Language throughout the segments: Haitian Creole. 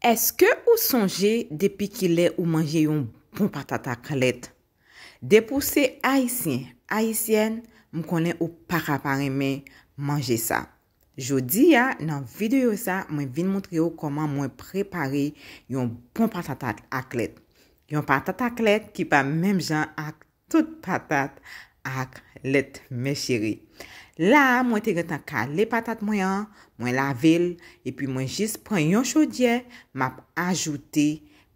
Eske ou sonje depi ki le ou manje yon bon patatak lete? Depo se aisyen, aisyen mkone ou pakapareme manje sa. Jodi ya nan videyo sa mwen vin montre yo koman mwen prepare yon bon patatak ak lete. Yon patatak lete ki pa mem jan ak tout patat ak lete me chiri. La, mwen te gen tan ka le patat mwen yan, mwen lavel, epi mwen jis pran yon choudye, mwen ap ajoute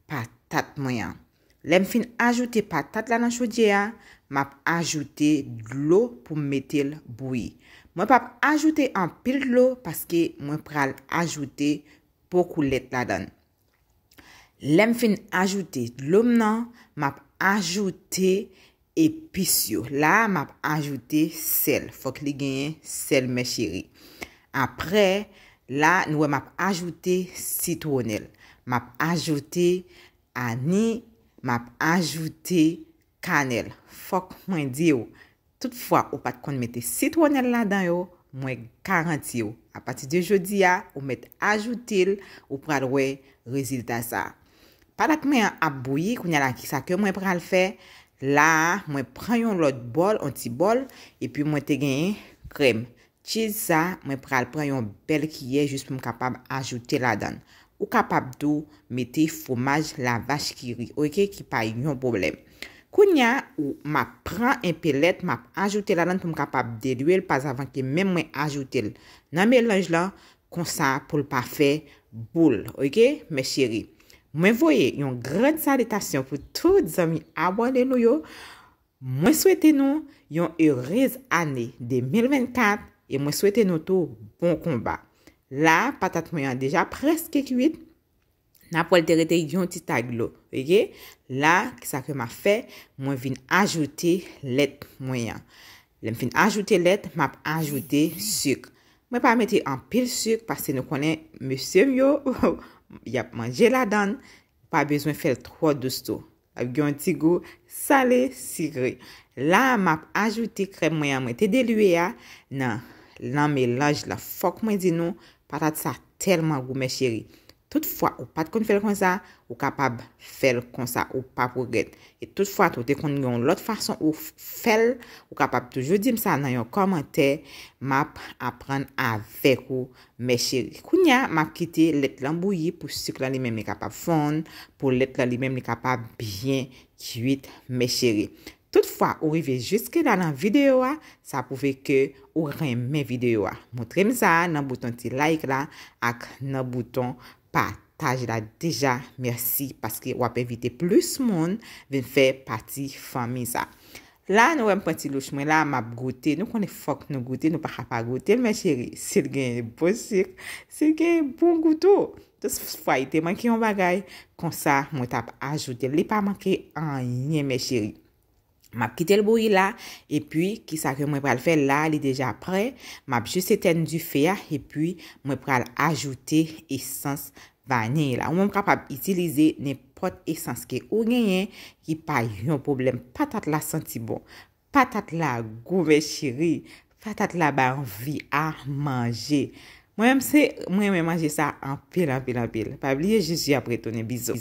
patat mwen yan. Lem fin ajoute patat la nan choudye a, mwen ap ajoute glou pou metil boui. Mwen pa ap ajoute an pil glou, paske mwen pral ajoute pokou let la dan. Lem fin ajoute glou mnen, mwen ap ajoute... Epis yo. La, map ajoute sel. Fok li genyen sel me cheri. Apre, la, nouwe map ajoute sitwonell. Map ajoute ani, map ajoute kanel. Fok mwen di yo. Toutfwa, ou pat kon mette sitwonell la dan yo, mwen karanti yo. A pati de jodi ya, ou mette ajoute il, ou pralwe reziltan sa. Pala kme ap bouye, kwenye la ki sa ke mwen pral fey, La, mwen preyon lot bol, an ti bol, e pi mwen te genye krem. Tisa, mwen preyon bel kiye, jist pou m kapab ajoute la dan. Ou kapab do meti fomaj la vache ki ri, oike, ki pa yon problem. Kounya, ou ma preyon pelet, ma ajoute la dan pou m kapab delu el, pas avan ke men mwen ajoute el. Nan me lanj la, konsa pou l pa fe bol, oike, me cheri. Mwen voye yon gren salitasyon pou tout zami abon leno yo. Mwen swete nou yon yon riz ane de 1024. E mwen swete nou tou bon komba. La patat mwen ya deja preske kuit. Na pou alterite yon titag lo. Vege? La ki sa ke ma fe, mwen vin ajoute let mwen ya. Lem fin ajoute let, map ajoute suk. Mwen pa meti an pil suk, pase nou konen mwen semyo ou ou. Yap manje la dan, pa bezwen fel 3-2 sto. Ap gyon ti go, sale, siri. La map ajouti krem mwen ya mwen te deliwe ya. Nan, lan me lanj la fok mwen di nou, patat sa telman gome cheri. Toutfwa, ou pat kon fèl kon sa, ou kapab fèl kon sa, ou pap ou gèt. Et toutfwa, tou te kon yon lot fason ou fèl, ou kapab toujou di msa nan yon komante, map apren avèk ou me chéri. Kounya, map kite let lan bouyi pou sik lan li men me kapab fond, pou let lan li men me kapab byen kuit me chéri. Toutfwa, ou rive jiske nan an videyo wa, sa pouve ke ou reme videyo wa. Moutre msa nan bouton ti like la, ak nan bouton... Pataj la deja, mersi, paske wap evite plus moun ven fè pati famisa. La nou wèm pati louchmen, la map gote, nou konè fok nou gote, nou pa kha pa gote, men chéri, sil gen bon sir, sil gen bon goutou. Tos fwa ite manke yon bagay, konsa mwen tap ajoute, li pa manke anyen, men chéri. M ap kite l boyi la, e pwi ki sa ke mwen pral fe la li deja pre, m ap jist eten di fe ya, e pwi mwen pral ajoute esans vanye la. Mwen m kap ap itilize nepot esans ke ou genyen ki pa yon problem patat la senti bon, patat la gouve chiri, patat la ba anvi a manje. Mwen m se, mwen m manje sa anpil, anpil, anpil. Pabliye, jisou apre tonen, bizo.